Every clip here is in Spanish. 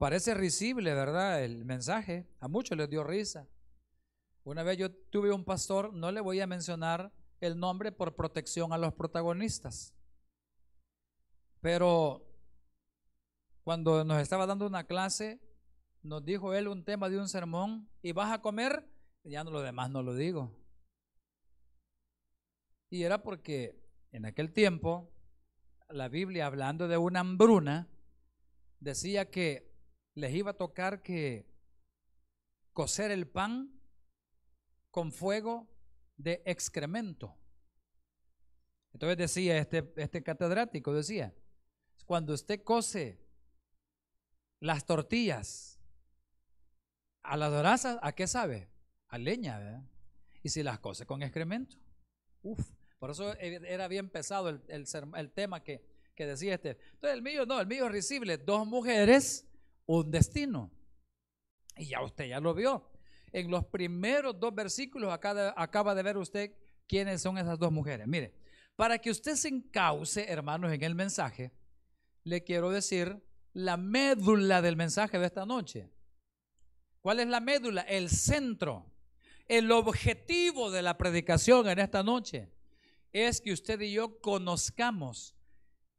Parece risible, ¿verdad? El mensaje. A muchos les dio risa. Una vez yo tuve un pastor, no le voy a mencionar el nombre por protección a los protagonistas. Pero cuando nos estaba dando una clase, nos dijo él un tema de un sermón y vas a comer, ya no lo demás no lo digo. Y era porque en aquel tiempo la Biblia hablando de una hambruna decía que les iba a tocar que cocer el pan con fuego de excremento. Entonces decía este, este catedrático, decía, cuando usted cose las tortillas a las brasas, ¿a qué sabe? A leña, ¿verdad? Y si las cose con excremento. uff, por eso era bien pesado el, tema que, que decía este. Entonces el mío no, el mío es risible. Dos mujeres un destino. Y ya usted ya lo vio. En los primeros dos versículos acaba, de ver usted quiénes son esas dos mujeres. Mire, para que usted se encauce, hermanos, en el mensaje, le quiero decir la médula del mensaje de esta noche. ¿Cuál es la médula? El centro, el objetivo de la predicación en esta noche es que usted y yo conozcamos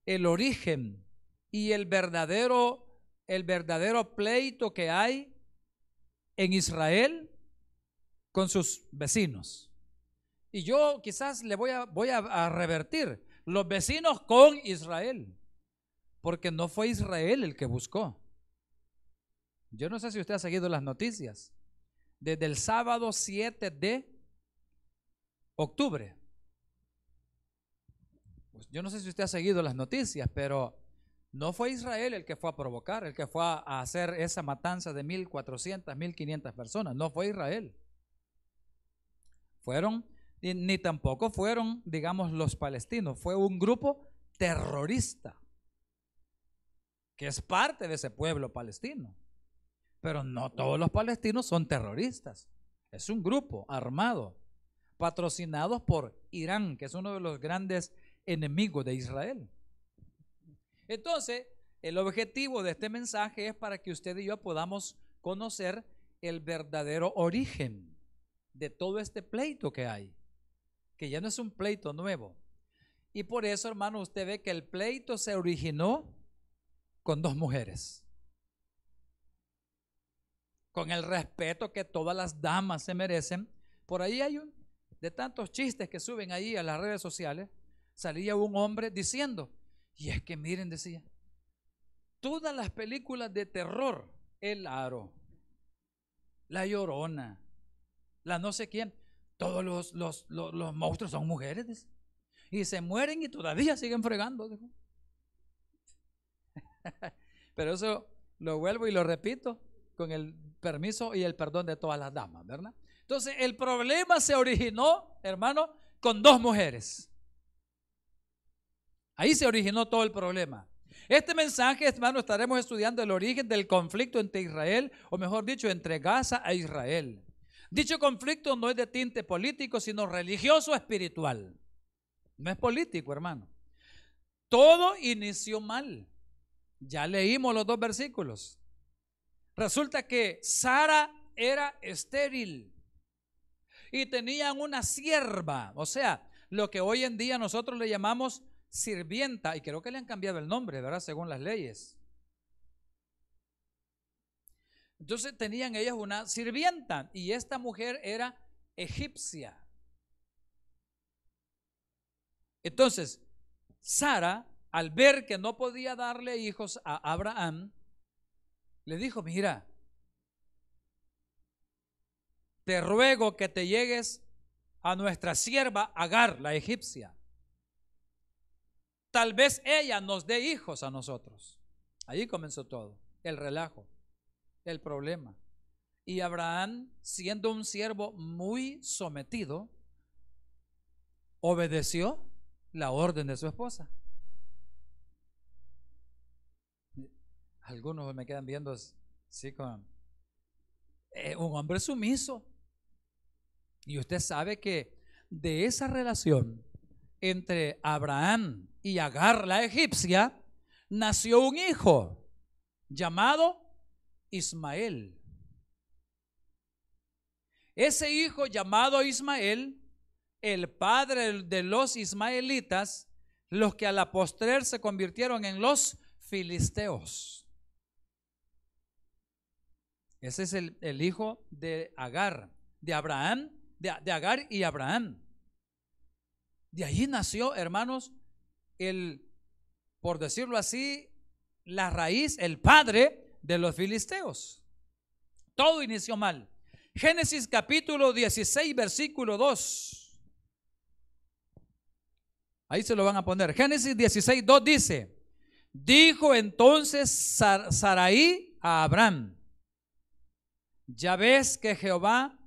el origen y el verdadero el verdadero pleito que hay en Israel con sus vecinos. Y yo quizás le voy a, voy a, revertir los vecinos con Israel, porque no fue Israel el que buscó. Yo no sé si usted ha seguido las noticias. Desde el sábado 7 de octubre. Pues yo no sé si usted ha seguido las noticias, pero no fue Israel el que fue a provocar, el que fue a hacer esa matanza de 1.400, 1.500 personas. No fue Israel. Fueron, ni tampoco fueron, digamos, los palestinos. Fue un grupo terrorista que es parte de ese pueblo palestino. Pero no todos los palestinos son terroristas. Es un grupo armado, patrocinado por Irán, que es uno de los grandes enemigos de Israel. Entonces, el objetivo de este mensaje es para que usted y yo podamos conocer el verdadero origen de todo este pleito que hay, que ya no es un pleito nuevo. Y por eso, hermano, usted ve que el pleito se originó con dos mujeres. Con el respeto que todas las damas se merecen. Por ahí hay un, de tantos chistes que suben ahí a las redes sociales, salía un hombre diciendo, y es que miren, decía, todas las películas de terror, El Aro, La Llorona, la no sé quién, todos los, los, monstruos son mujeres, y se mueren y todavía siguen fregando. Pero eso lo vuelvo y lo repito con el permiso y el perdón de todas las damas, ¿verdad? Entonces, el problema se originó, hermano, con dos mujeres. Ahí se originó todo el problema. Este mensaje, hermano, estaremos estudiando el origen del conflicto entre Israel, o mejor dicho, entre Gaza e Israel. Dicho conflicto no es de tinte político, sino religioso espiritual. No es político, hermano. Todo inició mal. Ya leímos los dos versículos. Resulta que Sara era estéril y tenían una sierva, o sea, lo que hoy en día nosotros le llamamos sirvienta, y creo que le han cambiado el nombre, ¿verdad? Según las leyes. Entonces tenían ellas una sirvienta y esta mujer era egipcia. Entonces, Sara, al ver que no podía darle hijos a Abraham, le dijo, mira, te ruego que te llegues a nuestra sierva Agar, la egipcia Tal vez ella nos dé hijos a nosotros. Ahí comenzó todo, el relajo, el problema. Y Abraham, siendo un siervo muy sometido, obedeció la orden de su esposa. Algunos me quedan viendo así con eh, un hombre sumiso. Y usted sabe que de esa relación entre Abraham y Agar la egipcia, nació un hijo llamado Ismael. Ese hijo llamado Ismael, el padre de los ismaelitas, los que a la postrer se convirtieron en los filisteos. Ese es el, hijo de Agar, de Abraham, de Agar y Abraham. De allí nació, hermanos, el, por decirlo así, la raíz, el padre de los filisteos. Todo inició mal. Génesis capítulo 16, versículo 2. Ahí se lo van a poner. Génesis 16, 2 dice, dijo entonces Saraí a Abraham, ya ves que Jehová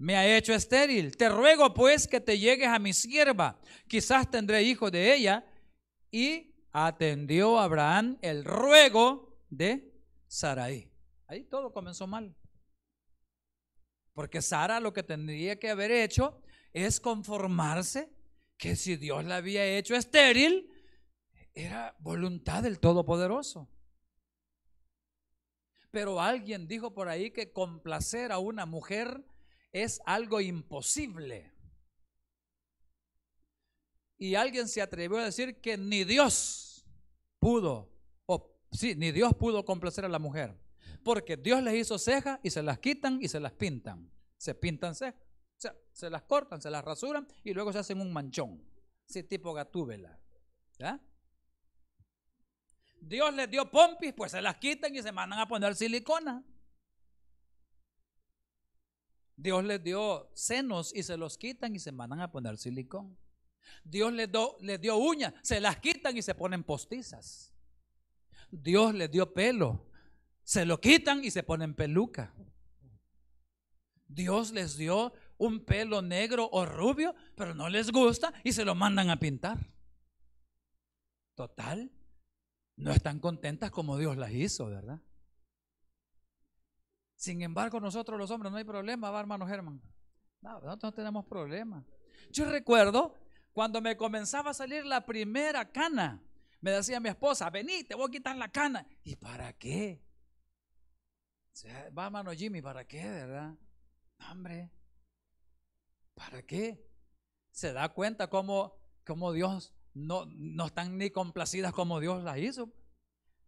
me ha hecho estéril. Te ruego pues que te llegues a mi sierva, quizás tendré hijo de ella. Y atendió Abraham el ruego de Sarai. Ahí todo comenzó mal. Porque Sara lo que tendría que haber hecho es conformarse que si Dios la había hecho estéril, era voluntad del Todopoderoso. Pero alguien dijo por ahí que complacer a una mujer es algo imposible. Y alguien se atrevió a decir que ni Dios pudo, o sí, ni Dios pudo complacer a la mujer. Porque Dios les hizo cejas y se las quitan y se las pintan. Se pintan cejas, se las cortan, se las rasuran y luego se hacen un manchón. ese tipo gatúbela. Dios les dio pompis, pues se las quitan y se mandan a poner silicona. Dios les dio senos y se los quitan y se mandan a poner silicón. Dios les, dio uñas, se las quitan y se ponen postizas. Dios les dio pelo, se lo quitan y se ponen peluca. Dios les dio un pelo negro o rubio, pero no les gusta y se lo mandan a pintar. Total, no están contentas como Dios las hizo, ¿verdad? Sin embargo, nosotros los hombres no hay problema, va hermano Germán. No, nosotros no tenemos problema. Yo recuerdo cuando me comenzaba a salir la primera cana, me decía mi esposa, vení, te voy a quitar la cana. ¿Y para qué? va hermano Jimmy, ¿para qué, verdad? Hombre, ¿para qué? Se da cuenta cómo, Dios no, no están ni complacidas como Dios las hizo.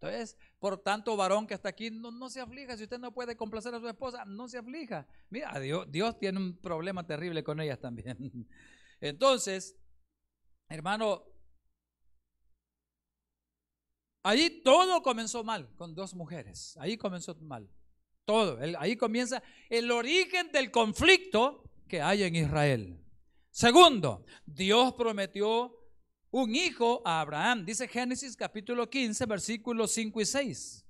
Entonces, por tanto, varón que está aquí, no, se aflija. Si usted no puede complacer a su esposa, no se aflija. Mira, Dios, Dios tiene un problema terrible con ellas también. Entonces, hermano, ahí todo comenzó mal con dos mujeres. Ahí comenzó mal. Todo. ahí comienza el origen del conflicto que hay en Israel. Segundo, Dios prometió un hijo a Abraham. Dice Génesis capítulo 15, versículos 5 y 6.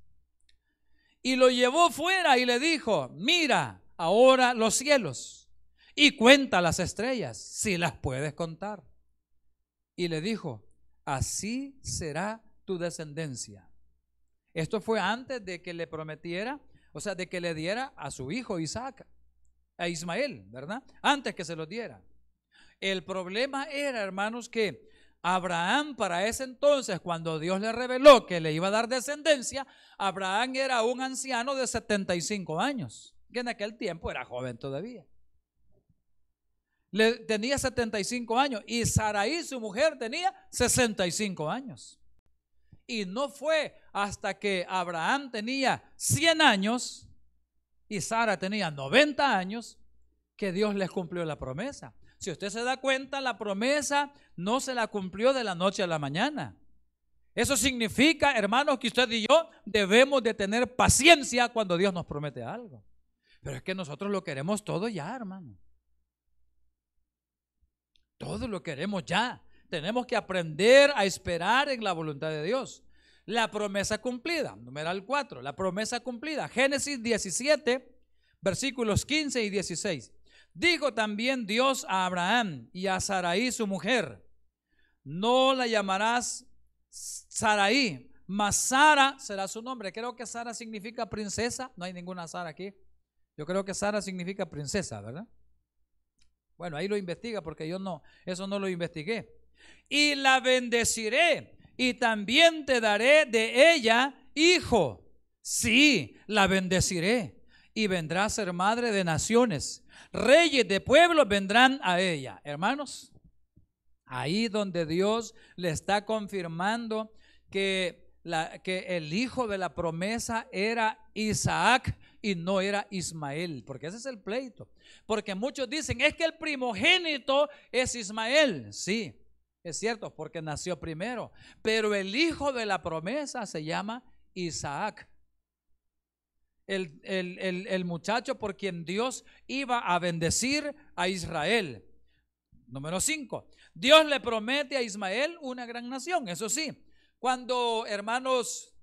Y lo llevó fuera y le dijo, mira ahora los cielos y cuenta las estrellas, si las puedes contar. Y le dijo, así será tu descendencia. Esto fue antes de que le prometiera, o sea, de que le diera a su hijo Isaac, a Ismael, ¿verdad? Antes que se lo diera. El problema era, hermanos, que Abraham para ese entonces, cuando Dios le reveló que le iba a dar descendencia, Abraham era un anciano de 75 años, que en aquel tiempo era joven todavía. Le, tenía 75 años y Saraí, su mujer, tenía 65 años. Y no fue hasta que Abraham tenía 100 años y Sara tenía 90 años que Dios les cumplió la promesa. Si usted se da cuenta, la promesa no se la cumplió de la noche a la mañana. Eso significa, hermanos, que usted y yo debemos de tener paciencia cuando Dios nos promete algo. Pero es que nosotros lo queremos todo ya, hermano. Todo lo queremos ya. Tenemos que aprender a esperar en la voluntad de Dios. La promesa cumplida, numeral 4, la promesa cumplida. Génesis 17, versículos 15 y 16. Dijo también Dios a Abraham y a Saraí su mujer, no la llamarás Saraí, mas Sara será su nombre. Creo que Sara significa princesa, no hay ninguna Sara aquí. Yo creo que Sara significa princesa, ¿verdad? Bueno, ahí lo investiga porque yo no, eso no lo investigué. Y la bendeciré y también te daré de ella hijo. Sí, la bendeciré y vendrá a ser madre de naciones. Reyes de pueblos vendrán a ella. Hermanos, ahí donde Dios le está confirmando que, la, que el hijo de la promesa era Isaac y no era Ismael, porque ese es el pleito. Porque muchos dicen, es que el primogénito es Ismael. Sí, es cierto, porque nació primero. Pero el hijo de la promesa se llama Isaac el, el, muchacho por quien Dios iba a bendecir a Israel. Número 5. Dios le promete a Ismael una gran nación, eso sí. Cuando, hermanos,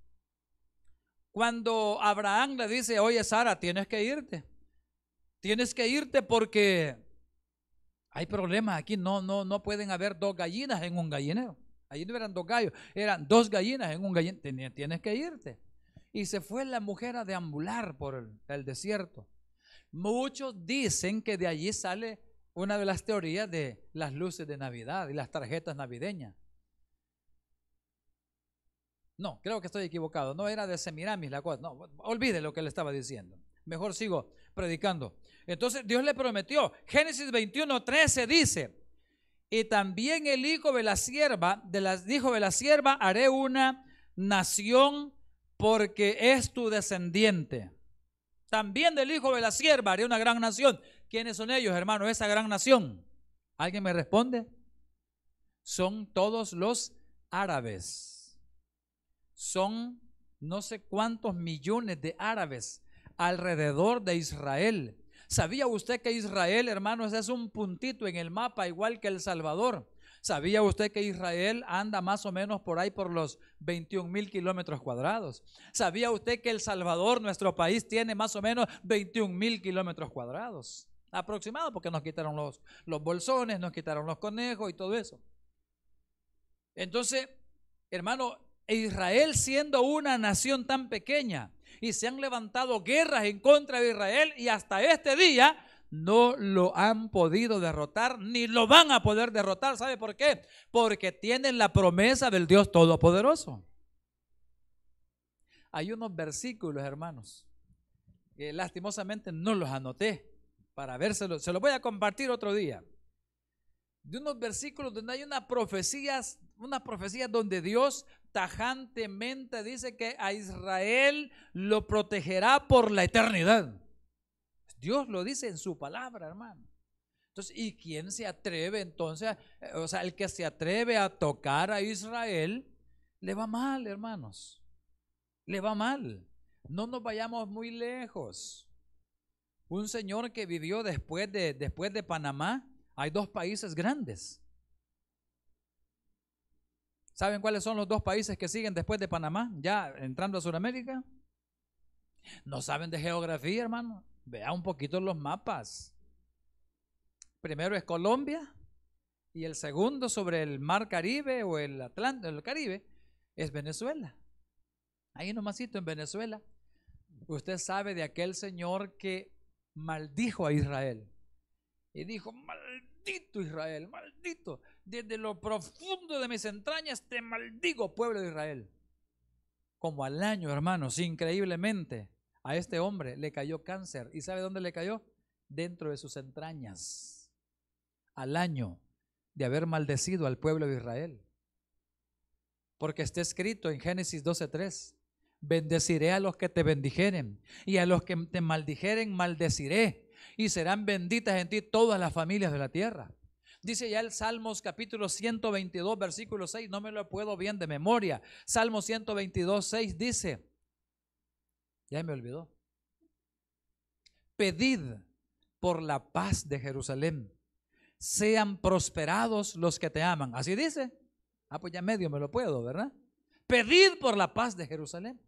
cuando Abraham le dice, oye Sara, tienes que irte. Tienes que irte porque hay problemas aquí. No, no, no pueden haber dos gallinas en un gallinero. Allí no eran dos gallos, eran dos gallinas en un gallinero. Tienes que irte. Y se fue la mujer a deambular por el desierto. Muchos dicen que de allí sale una de las teorías de las luces de Navidad y las tarjetas navideñas. No, creo que estoy equivocado. No era de Semiramis la cosa. No, olvide lo que le estaba diciendo. Mejor sigo predicando. Entonces Dios le prometió. Génesis 21, 13 dice, y también el hijo de la sierva, de las, hijo de la sierva, haré una nación porque es tu descendiente. También del hijo de la sierva haré una gran nación. ¿Quiénes son ellos, hermano? Esa gran nación. ¿Alguien me responde? Son todos los árabes. Son no sé cuántos millones de árabes alrededor de Israel. ¿Sabía usted que Israel, hermanos, es un puntito en el mapa igual que El Salvador? ¿Sabía usted que Israel anda más o menos por ahí por los 21 mil kilómetros cuadrados? ¿Sabía usted que El Salvador, nuestro país, tiene más o menos 21 mil kilómetros cuadrados? Aproximado, porque nos quitaron los, los bolsones, nos quitaron los conejos y todo eso. Entonces, hermano, Israel siendo una nación tan pequeña y se han levantado guerras en contra de Israel y hasta este día no lo han podido derrotar ni lo van a poder derrotar. ¿Sabe por qué? Porque tienen la promesa del Dios Todopoderoso. Hay unos versículos, hermanos, que lastimosamente no los anoté para vérselo. Se los voy a compartir otro día. De unos versículos donde hay unas profecías, una profecía donde Dios tajantemente dice que a Israel lo protegerá por la eternidad. Dios lo dice en su palabra, hermano. Entonces, ¿y quién se atreve entonces? Eh, o sea, el que se atreve a tocar a Israel, le va mal, hermanos. Le va mal. No nos vayamos muy lejos. Un señor que vivió después de, después de Panamá, hay dos países grandes. ¿Saben cuáles son los dos países que siguen después de Panamá, ya entrando a Sudamérica? No saben de geografía, hermano. Vea un poquito los mapas. Primero es Colombia y el segundo sobre el mar Caribe o el Atlántico, el Caribe, es Venezuela. Ahí nomásito en Venezuela. Usted sabe de aquel señor que maldijo a Israel. Y dijo, maldito Israel, maldito. Desde lo profundo de mis entrañas te maldigo, pueblo de Israel. Como al año, hermanos, increíblemente, a este hombre le cayó cáncer. ¿Y sabe dónde le cayó? Dentro de sus entrañas. Al año de haber maldecido al pueblo de Israel. Porque está escrito en Génesis 12:3. Bendeciré a los que te bendijeren y a los que te maldijeren maldeciré y serán benditas en ti todas las familias de la tierra. Dice ya el Salmos capítulo 122, versículo 6, no me lo puedo bien de memoria. Salmo 122, 6 dice, ya me olvidó. Pedid por la paz de Jerusalén. Sean prosperados los que te aman. Así dice. Ah, pues ya medio me lo puedo, ¿verdad? Pedid por la paz de Jerusalén.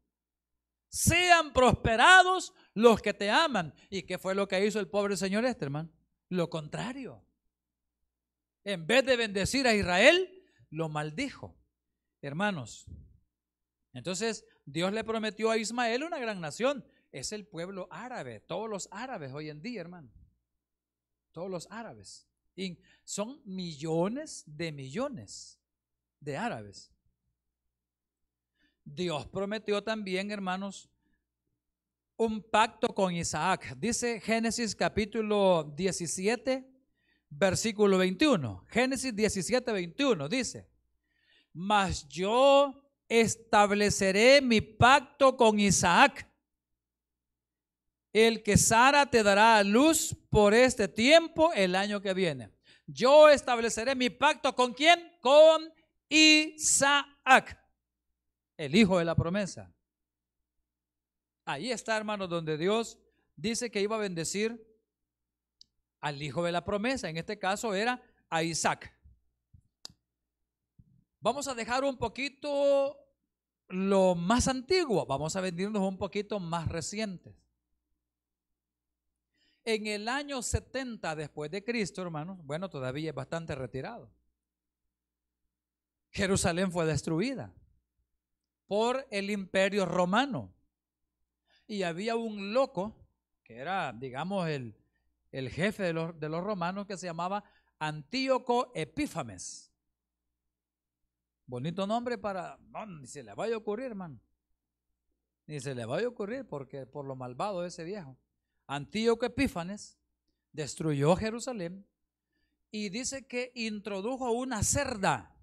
Sean prosperados los que te aman. ¿Y qué fue lo que hizo el pobre señor este, hermano? Lo contrario. En vez de bendecir a Israel, lo maldijo. Hermanos, entonces Dios le prometió a Ismael una gran nación. Es el pueblo árabe, todos los árabes hoy en día, hermano. Todos los árabes. Y son millones de millones de árabes. Dios prometió también, hermanos, un pacto con Isaac. Dice Génesis capítulo 17, versículo 21. Génesis 17, 21 dice, mas yo estableceré mi pacto con Isaac, el que Sara te dará a luz por este tiempo el año que viene. Yo estableceré mi pacto con quién? Con Isaac, el hijo de la promesa. Ahí está, hermanos, donde Dios dice que iba a bendecir al hijo de la promesa. En este caso era a Isaac. Vamos a dejar un poquito lo más antiguo, vamos a venirnos un poquito más recientes. En el año 70 después de Cristo, hermanos, bueno, todavía es bastante retirado. Jerusalén fue destruida por el imperio romano. Y había un loco, que era, digamos, el, el jefe de los, de los romanos, que se llamaba Antíoco Epífames. Bonito nombre para... No, ni se le vaya a ocurrir, hermano. Ni se le vaya a ocurrir porque por lo malvado de ese viejo. Antíoco Epífanes destruyó Jerusalén y dice que introdujo una cerda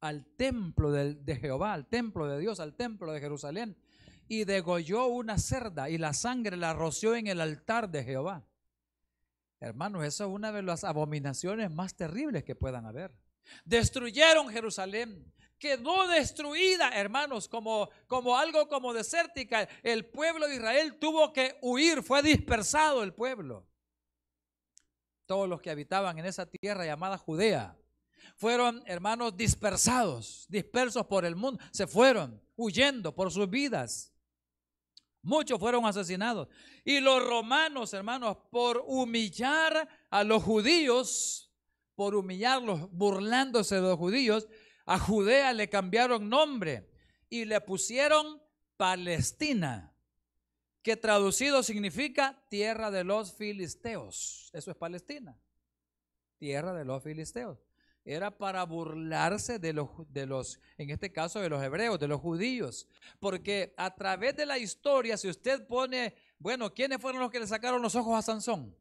al templo de, Jehová, al templo de Dios, al templo de Jerusalén, y degolló una cerda y la sangre la roció en el altar de Jehová. Hermanos, eso es una de las abominaciones más terribles que puedan haber. Destruyeron Jerusalén. Quedó destruida, hermanos, como, como algo como desértica. El pueblo de Israel tuvo que huir, fue dispersado el pueblo. Todos los que habitaban en esa tierra llamada Judea fueron, hermanos, dispersados, dispersos por el mundo. Se fueron huyendo por sus vidas. Muchos fueron asesinados. Y los romanos, hermanos, por humillar a los judíos, por humillarlos, burlándose de los judíos, a Judea le cambiaron nombre y le pusieron Palestina, que traducido significa tierra de los filisteos. Eso es Palestina, tierra de los filisteos. Era para burlarse de los, de los, en este caso de los hebreos, de los judíos. Porque a través de la historia, si usted pone, bueno, ¿quiénes fueron los que le sacaron los ojos a Sansón?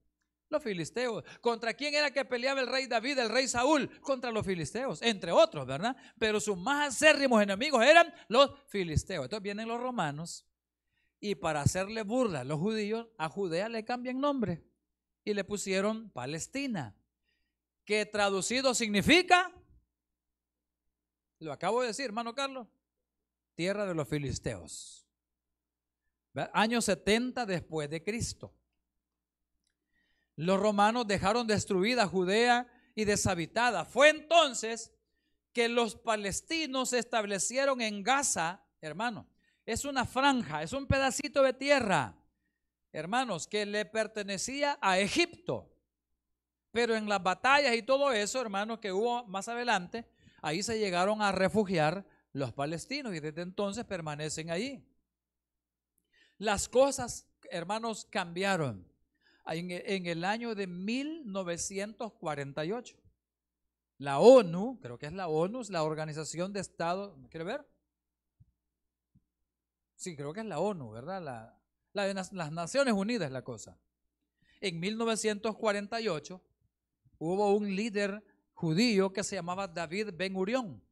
Los filisteos. ¿Contra quién era que peleaba el rey David, el rey Saúl? Contra los filisteos, entre otros, ¿verdad? Pero sus más acérrimos enemigos eran los filisteos. Entonces vienen los romanos y para hacerle burla a los judíos, a Judea le cambian nombre y le pusieron Palestina, que traducido significa, lo acabo de decir, hermano Carlos, tierra de los filisteos. Años Año 70 después de Cristo. Los romanos dejaron destruida Judea y deshabitada. Fue entonces que los palestinos se establecieron en Gaza, hermano. Es una franja, es un pedacito de tierra, hermanos, que le pertenecía a Egipto. Pero en las batallas y todo eso, hermanos, que hubo más adelante, ahí se llegaron a refugiar los palestinos y desde entonces permanecen allí. Las cosas, hermanos, cambiaron en, el año de 1948. La ONU, creo que es la ONU, es la Organización de Estados, ¿quiere ver? Sí, creo que es la ONU, ¿verdad? La, de las, Naciones Unidas es la cosa. En 1948 hubo un líder judío que se llamaba David Ben urión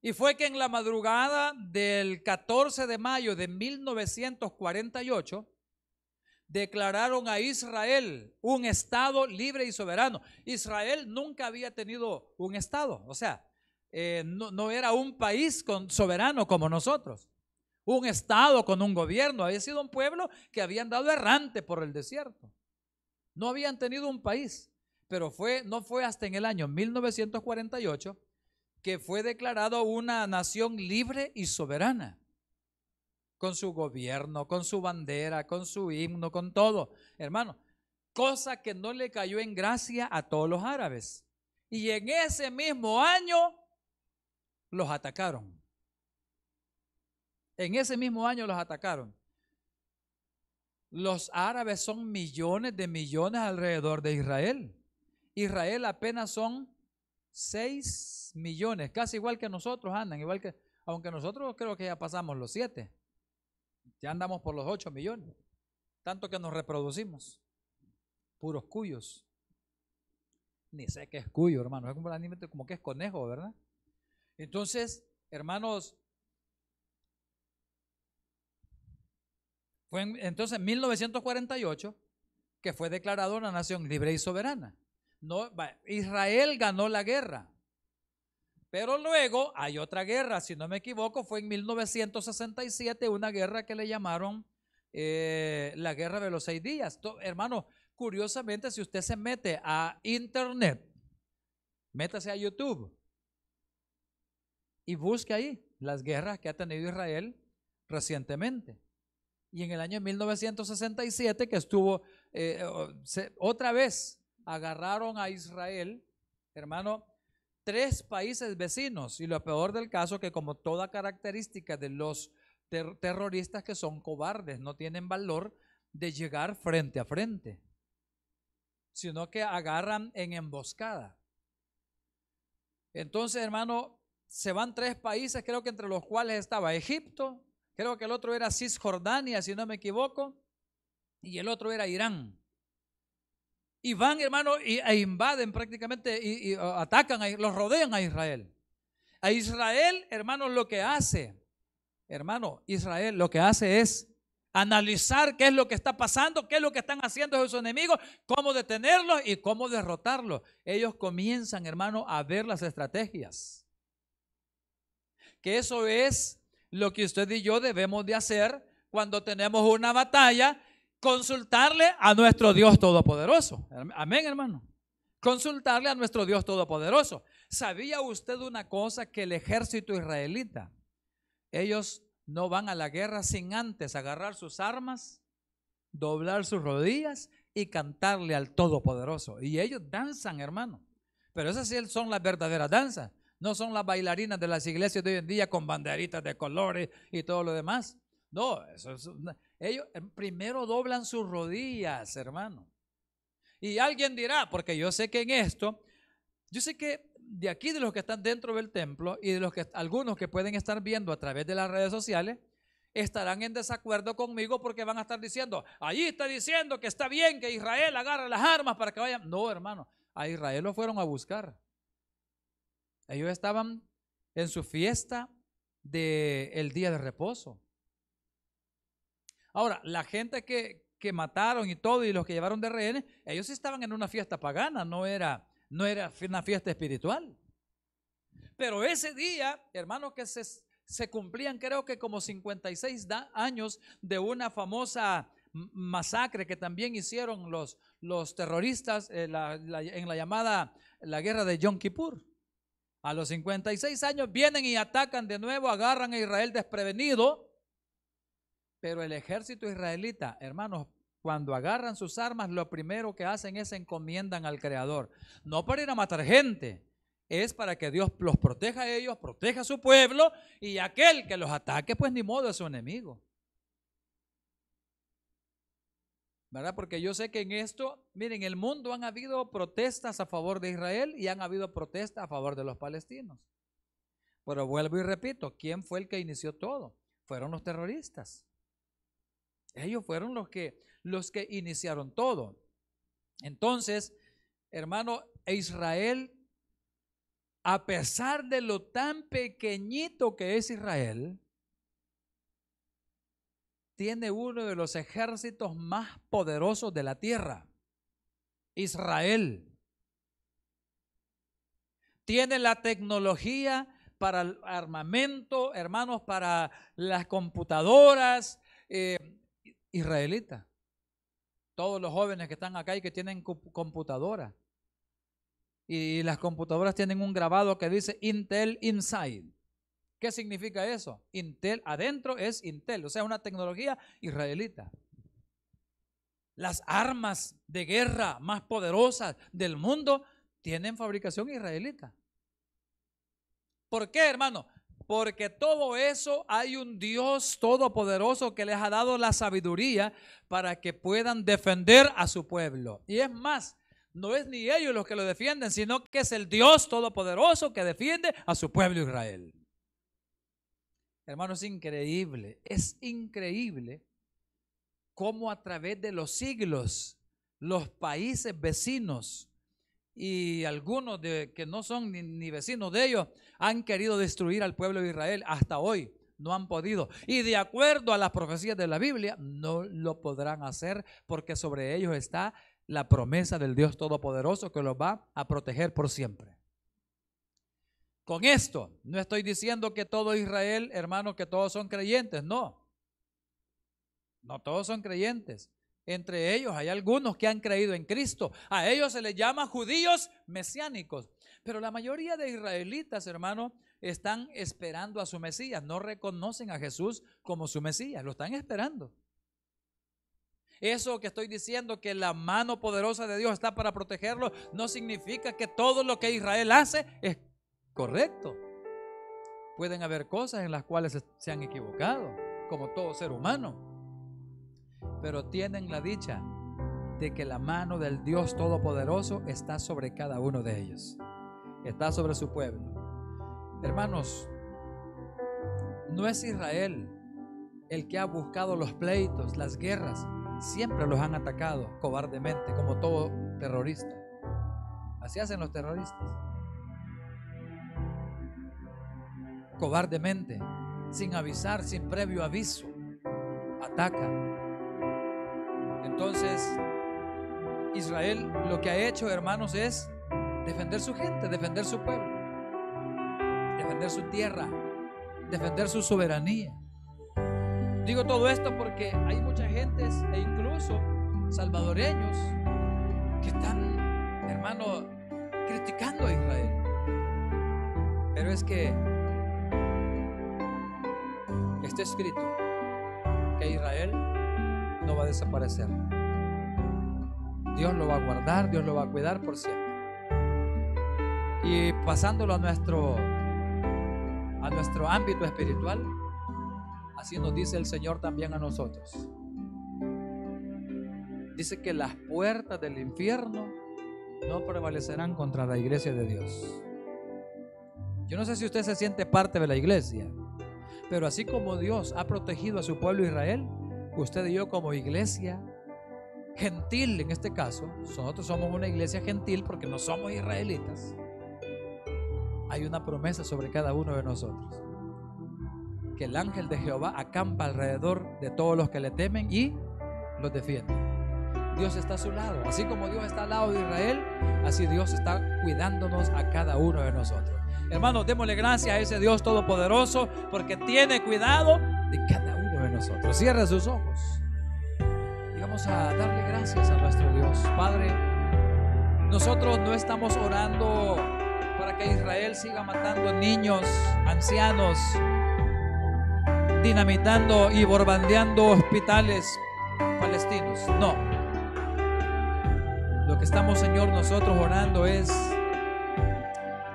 Y fue que en la madrugada del 14 de mayo de 1948, declararon a Israel un Estado libre y soberano. Israel nunca había tenido un Estado, o sea, eh, no, era un país con, soberano como nosotros, un Estado con un gobierno, había sido un pueblo que habían dado errante por el desierto. No habían tenido un país, pero fue, no fue hasta en el año 1948 que fue declarado una nación libre y soberana con su gobierno, con su bandera, con su himno, con todo. Hermano, cosa que no le cayó en gracia a todos los árabes. Y en ese mismo año los atacaron. En ese mismo año los atacaron. Los árabes son millones de millones alrededor de Israel. Israel apenas son 6 millones, casi igual que nosotros andan, igual que, aunque nosotros creo que ya pasamos los 7. Ya andamos por los 8 millones. Tanto que nos reproducimos. Puros cuyos. Ni sé qué es cuyo, hermano. Es como, como que es conejo, ¿verdad? Entonces, hermanos, fue en, entonces en 1948 que fue declarado una nación libre y soberana. No, Israel ganó la guerra. Pero luego hay otra guerra, si no me equivoco, fue en 1967, una guerra que le llamaron eh, la guerra de los seis días. hermano, curiosamente, si usted se mete a internet, métase a YouTube y busque ahí las guerras que ha tenido Israel recientemente. Y en el año 1967, que estuvo eh, otra vez, agarraron a Israel, hermano, tres países vecinos. Y lo peor del caso que como toda característica de los terroristas que son cobardes, no tienen valor de llegar frente a frente, sino que agarran en emboscada. Entonces, hermano, se van tres países, creo que entre los cuales estaba Egipto, creo que el otro era Cisjordania, si no me equivoco, y el otro era Irán. Y van, hermano, y, e invaden prácticamente y, atacan, a, los rodean a Israel. A Israel, hermano, lo que hace, hermano, Israel lo que hace es analizar qué es lo que está pasando, qué es lo que están haciendo esos enemigos, cómo detenerlos y cómo derrotarlos. Ellos comienzan, hermano, a ver las estrategias. Que eso es lo que usted y yo debemos de hacer cuando tenemos una batalla Consultarle a nuestro Dios Todopoderoso. Amén, hermano. Consultarle a nuestro Dios Todopoderoso. ¿Sabía usted una cosa que el ejército israelita, ellos no van a la guerra sin antes agarrar sus armas, doblar sus rodillas y cantarle al Todopoderoso? Y ellos danzan, hermano. Pero esas sí son las verdaderas danzas. No son las bailarinas de las iglesias de hoy en día con banderitas de colores y todo lo demás. No, eso, ellos eh, primero doblan sus rodillas, hermano. Y alguien dirá, porque yo sé que en esto, yo sé que de aquí de los que están dentro del templo y de los que algunos que pueden estar viendo a través de las redes sociales, estarán en desacuerdo conmigo porque van a estar diciendo, allí está diciendo que está bien que Israel agarre las armas para que vayan. No, hermano, a Israel lo fueron a buscar. Ellos estaban en su fiesta del el día de reposo. Ahora, la gente que, que mataron y todo y los que llevaron de rehenes, ellos estaban en una fiesta pagana, no era, no era una fiesta espiritual. Pero ese día, hermanos, que se, cumplían creo que como 56 años de una famosa masacre que también hicieron los, los terroristas en eh, la, en la llamada la guerra de Yom Kippur. A los 56 años vienen y atacan de nuevo, agarran a Israel desprevenido pero el ejército israelita, hermanos, cuando agarran sus armas, lo primero que hacen es encomiendan al Creador. No para ir a matar gente, es para que Dios los proteja a ellos, proteja a su pueblo y aquel que los ataque, pues ni modo es su enemigo. ¿Verdad? Porque yo sé que en esto, miren, en el mundo han habido protestas a favor de Israel y han habido protestas a favor de los palestinos. Pero vuelvo y repito, ¿quién fue el que inició todo? Fueron los terroristas. Ellos fueron los que, los que iniciaron todo. Entonces, hermano, Israel, a pesar de lo tan pequeñito que es Israel, tiene uno de los ejércitos más poderosos de la tierra. Israel tiene la tecnología para el armamento, hermanos, para las computadoras, eh, israelita. Todos los jóvenes que están acá y que tienen computadora. Y las computadoras tienen un grabado que dice Intel Inside. ¿Qué significa eso? Intel adentro es Intel, o sea, una tecnología israelita. Las armas de guerra más poderosas del mundo tienen fabricación israelita. ¿Por qué, hermano? porque todo eso hay un Dios todopoderoso que les ha dado la sabiduría para que puedan defender a su pueblo. Y es más, no es ni ellos los que lo defienden, sino que es el Dios todopoderoso que defiende a su pueblo Israel. Hermano, es increíble, es increíble cómo a través de los siglos los países vecinos y algunos de, que no son ni, ni, vecinos de ellos han querido destruir al pueblo de Israel hasta hoy. No han podido. Y de acuerdo a las profecías de la Biblia, no lo podrán hacer porque sobre ellos está la promesa del Dios Todopoderoso que los va a proteger por siempre. Con esto, no estoy diciendo que todo Israel, hermano, que todos son creyentes, no. No todos son creyentes. Entre ellos hay algunos que han creído en Cristo. A ellos se les llama judíos mesiánicos. Pero la mayoría de israelitas, hermano, están esperando a su Mesías. No reconocen a Jesús como su Mesías. Lo están esperando. Eso que estoy diciendo, que la mano poderosa de Dios está para protegerlo, no significa que todo lo que Israel hace es correcto. Pueden haber cosas en las cuales se han equivocado, como todo ser humano pero tienen la dicha de que la mano del Dios Todopoderoso está sobre cada uno de ellos, está sobre su pueblo. Hermanos, no es Israel el que ha buscado los pleitos, las guerras, siempre los han atacado cobardemente, como todo terrorista. Así hacen los terroristas. Cobardemente, sin avisar, sin previo aviso, atacan entonces, Israel lo que ha hecho, hermanos, es defender su gente, defender su pueblo, defender su tierra, defender su soberanía. Digo todo esto porque hay mucha gente e incluso salvadoreños que están, hermano, criticando a Israel. Pero es que está escrito que Israel no va a desaparecer. Dios lo va a guardar, Dios lo va a cuidar por siempre. Y pasándolo a nuestro, a nuestro ámbito espiritual, así nos dice el Señor también a nosotros. Dice que las puertas del infierno no prevalecerán contra la iglesia de Dios. Yo no sé si usted se siente parte de la iglesia, pero así como Dios ha protegido a su pueblo Israel, usted y yo como iglesia gentil en este caso, nosotros somos una iglesia gentil porque no somos israelitas, hay una promesa sobre cada uno de nosotros. Que el ángel de Jehová acampa alrededor de todos los que le temen y los defiende. Dios está a su lado. Así como Dios está al lado de Israel, así Dios está cuidándonos a cada uno de nosotros. Hermanos, démosle gracias a ese Dios todopoderoso porque tiene cuidado de cada nosotros. Cierra sus ojos y vamos a darle gracias a nuestro Dios. Padre, nosotros no estamos orando para que Israel siga matando niños, ancianos, dinamitando y borbandeando hospitales palestinos. No. Lo que estamos, Señor, nosotros orando es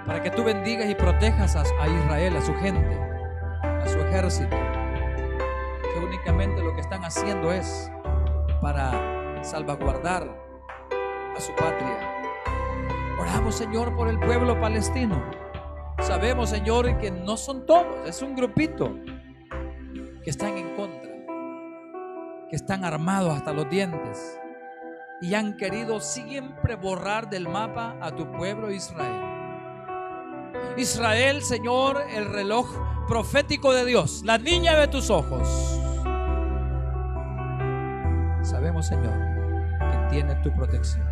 para que tú bendigas y protejas a, a Israel, a su gente, a su ejército únicamente lo que están haciendo es para salvaguardar a su patria. Oramos, Señor, por el pueblo palestino. Sabemos, Señor, que no son todos, es un grupito que están en contra, que están armados hasta los dientes y han querido siempre borrar del mapa a tu pueblo Israel. Israel, Señor, el reloj profético de Dios, la niña de tus ojos. Sabemos, Señor, que tiene tu protección.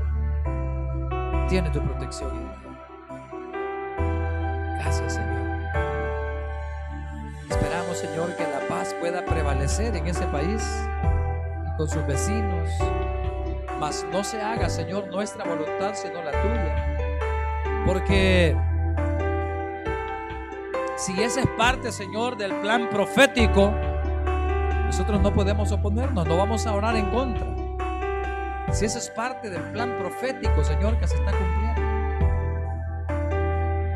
Tiene tu protección. Gracias, Señor. Esperamos, Señor, que la paz pueda prevalecer en ese país y con sus vecinos. Mas no se haga, Señor, nuestra voluntad, sino la tuya. Porque si esa es parte, Señor, del plan profético, nosotros no podemos oponernos, no vamos a orar en contra. Si eso es parte del plan profético, Señor, que se está cumpliendo.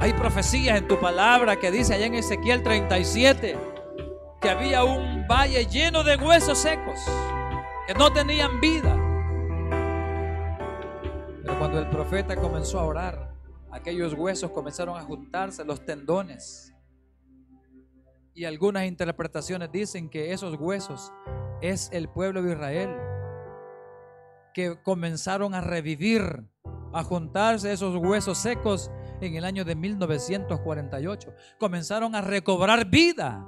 Hay profecías en tu palabra que dice allá en Ezequiel 37 que había un valle lleno de huesos secos que no tenían vida. Pero cuando el profeta comenzó a orar, aquellos huesos comenzaron a juntarse, los tendones, y algunas interpretaciones dicen que esos huesos es el pueblo de Israel, que comenzaron a revivir, a juntarse esos huesos secos en el año de 1948. Comenzaron a recobrar vida.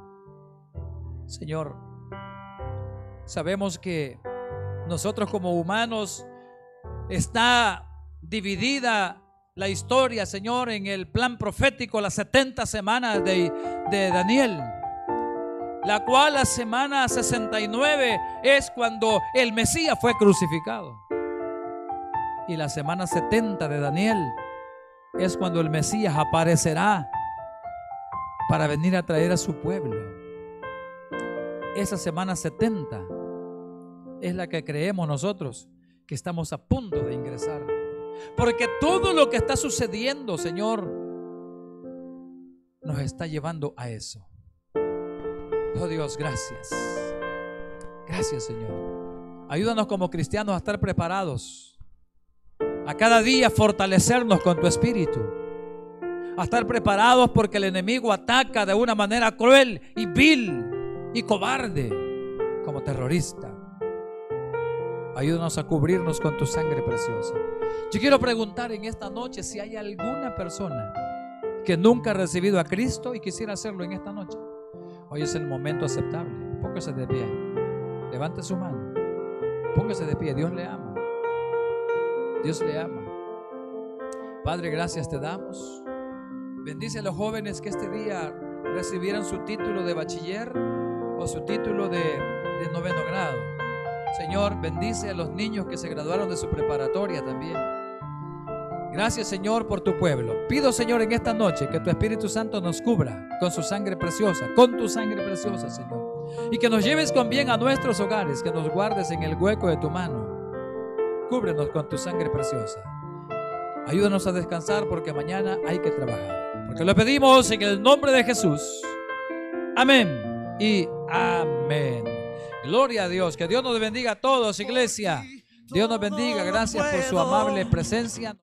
Señor, sabemos que nosotros como humanos está dividida la historia, Señor, en el plan profético, las 70 semanas de, de Daniel la cual la semana 69 es cuando el Mesías fue crucificado. Y la semana 70 de Daniel es cuando el Mesías aparecerá para venir a traer a su pueblo. Esa semana 70 es la que creemos nosotros que estamos a punto de ingresar. Porque todo lo que está sucediendo, Señor, nos está llevando a eso. Oh Dios, gracias. Gracias Señor. Ayúdanos como cristianos a estar preparados. A cada día fortalecernos con tu espíritu. A estar preparados porque el enemigo ataca de una manera cruel y vil y cobarde como terrorista. Ayúdanos a cubrirnos con tu sangre preciosa. Yo quiero preguntar en esta noche si hay alguna persona que nunca ha recibido a Cristo y quisiera hacerlo en esta noche. Hoy es el momento aceptable. Póngase de pie. Levante su mano. Póngase de pie. Dios le ama. Dios le ama. Padre, gracias te damos. Bendice a los jóvenes que este día recibieron su título de bachiller o su título de, de noveno grado. Señor, bendice a los niños que se graduaron de su preparatoria también. Gracias Señor por tu pueblo. Pido Señor en esta noche que tu Espíritu Santo nos cubra con su sangre preciosa, con tu sangre preciosa Señor. Y que nos lleves con bien a nuestros hogares, que nos guardes en el hueco de tu mano. Cúbrenos con tu sangre preciosa. Ayúdanos a descansar porque mañana hay que trabajar. Porque lo pedimos en el nombre de Jesús. Amén y amén. Gloria a Dios. Que Dios nos bendiga a todos, iglesia. Dios nos bendiga. Gracias por su amable presencia.